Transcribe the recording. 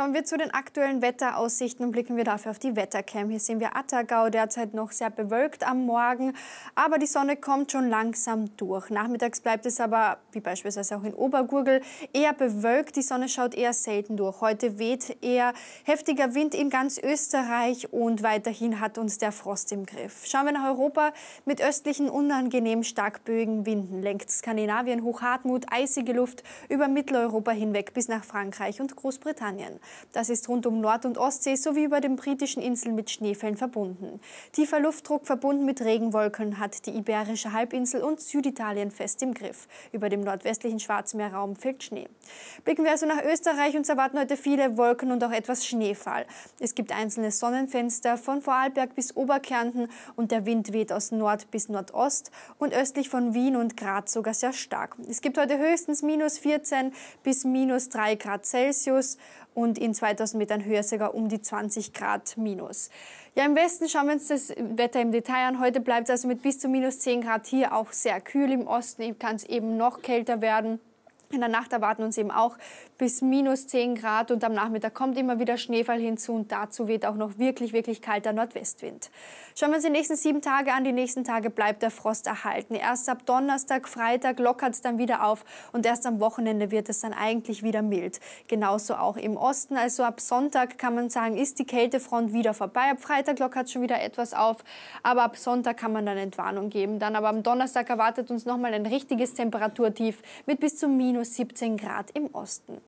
Kommen wir zu den aktuellen Wetteraussichten und blicken wir dafür auf die Wettercam. Hier sehen wir Attagau derzeit noch sehr bewölkt am Morgen, aber die Sonne kommt schon langsam durch. Nachmittags bleibt es aber, wie beispielsweise auch in Obergurgel, eher bewölkt. Die Sonne schaut eher selten durch. Heute weht eher heftiger Wind in ganz Österreich und weiterhin hat uns der Frost im Griff. Schauen wir nach Europa mit östlichen unangenehm stark böigen Winden. Lenkt Skandinavien hoch Hartmut, eisige Luft über Mitteleuropa hinweg bis nach Frankreich und Großbritannien. Das ist rund um Nord- und Ostsee sowie über den britischen Inseln mit Schneefällen verbunden. Tiefer Luftdruck verbunden mit Regenwolken hat die Iberische Halbinsel und Süditalien fest im Griff. Über dem nordwestlichen Schwarzmeerraum fällt Schnee. Blicken wir also nach Österreich und erwarten heute viele Wolken und auch etwas Schneefall. Es gibt einzelne Sonnenfenster von Vorarlberg bis Oberkärnten und der Wind weht aus Nord bis Nordost und östlich von Wien und Graz sogar sehr stark. Es gibt heute höchstens minus 14 bis minus 3 Grad Celsius und in 2000 Metern höher sogar um die 20 Grad minus. Ja, im Westen schauen wir uns das Wetter im Detail an. Heute bleibt es also mit bis zu minus 10 Grad hier auch sehr kühl. Im Osten kann es eben noch kälter werden. In der Nacht erwarten uns eben auch bis minus 10 Grad und am Nachmittag kommt immer wieder Schneefall hinzu und dazu weht auch noch wirklich, wirklich kalter Nordwestwind. Schauen wir uns die nächsten sieben Tage an. Die nächsten Tage bleibt der Frost erhalten. Erst ab Donnerstag, Freitag lockert es dann wieder auf und erst am Wochenende wird es dann eigentlich wieder mild. Genauso auch im Osten. Also ab Sonntag kann man sagen, ist die Kältefront wieder vorbei. Ab Freitag lockert es schon wieder etwas auf, aber ab Sonntag kann man dann Entwarnung geben. Dann aber am Donnerstag erwartet uns nochmal ein richtiges Temperaturtief mit bis zu minus minus 17 Grad im Osten.